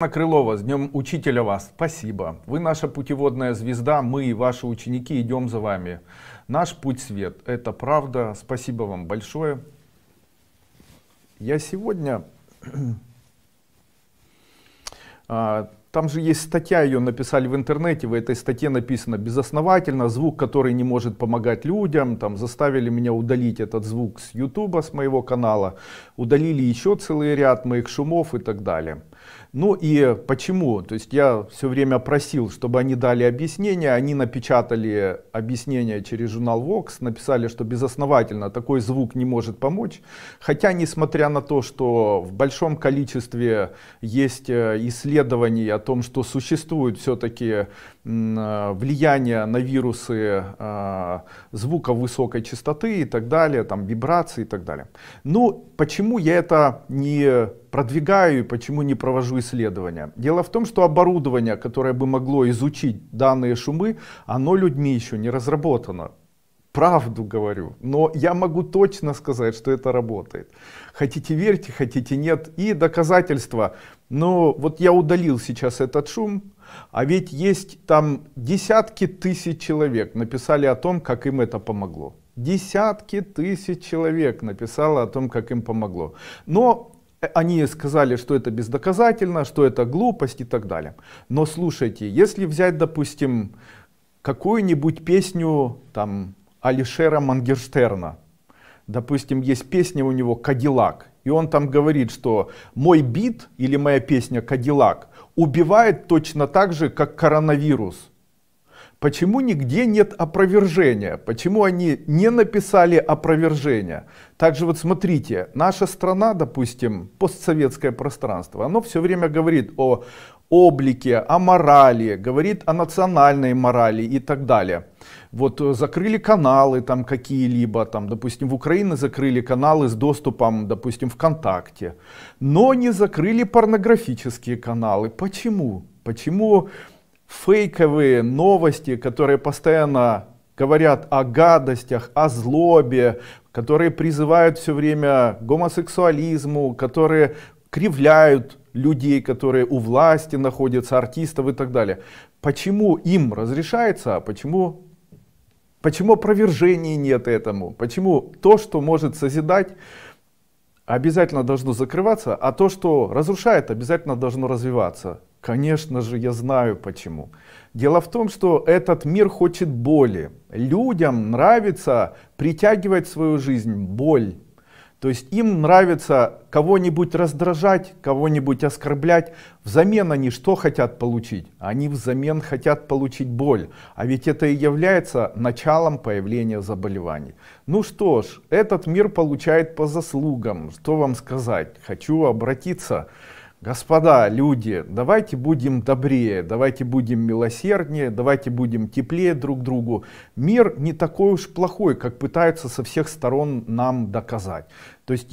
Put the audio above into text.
Анна Крылова, с Днем Учителя вас! Спасибо! Вы наша путеводная звезда, мы и ваши ученики идем за вами. Наш путь свет, это правда. Спасибо вам большое. Я сегодня... А, там же есть статья, ее написали в интернете, в этой статье написано «Безосновательно, звук, который не может помогать людям», там заставили меня удалить этот звук с YouTube, с моего канала, удалили еще целый ряд моих шумов и так далее. Ну и почему? То есть я все время просил, чтобы они дали объяснение. Они напечатали объяснение через журнал Vox, написали, что безосновательно такой звук не может помочь. Хотя, несмотря на то, что в большом количестве есть э, исследований о том, что существует все-таки Э, влияние на вирусы э, звука высокой частоты и так далее, там вибрации и так далее. Ну почему я это не продвигаю и почему не провожу исследования? Дело в том, что оборудование, которое бы могло изучить данные шумы, оно людьми еще не разработано правду говорю, но я могу точно сказать, что это работает. Хотите верьте, хотите нет. И доказательства. Но вот я удалил сейчас этот шум, а ведь есть там десятки тысяч человек написали о том, как им это помогло. Десятки тысяч человек написало о том, как им помогло. Но э, они сказали, что это бездоказательно, что это глупость и так далее. Но слушайте, если взять, допустим, какую-нибудь песню там Алишера Мангерштерна. Допустим, есть песня у него «Кадиллак». И он там говорит, что мой бит или моя песня «Кадиллак» убивает точно так же, как коронавирус. Почему нигде нет опровержения? Почему они не написали опровержения? Также вот смотрите, наша страна, допустим, постсоветское пространство, оно все время говорит о облике, о морали, говорит о национальной морали и так далее. Вот э, закрыли каналы там какие-либо, там, допустим, в Украине закрыли каналы с доступом, допустим, ВКонтакте, но не закрыли порнографические каналы. Почему? Почему фейковые новости, которые постоянно говорят о гадостях, о злобе, которые призывают все время гомосексуализму, которые кривляют людей, которые у власти находятся, артистов и так далее. Почему им разрешается, а почему Почему опровержений нет этому? Почему то, что может созидать, обязательно должно закрываться, а то, что разрушает, обязательно должно развиваться? Конечно же, я знаю почему. Дело в том, что этот мир хочет боли. Людям нравится притягивать в свою жизнь боль. То есть им нравится кого-нибудь раздражать, кого-нибудь оскорблять. Взамен они что хотят получить? Они взамен хотят получить боль. А ведь это и является началом появления заболеваний. Ну что ж, этот мир получает по заслугам. Что вам сказать? Хочу обратиться Господа, люди, давайте будем добрее, давайте будем милосерднее, давайте будем теплее друг другу. Мир не такой уж плохой, как пытаются со всех сторон нам доказать. То есть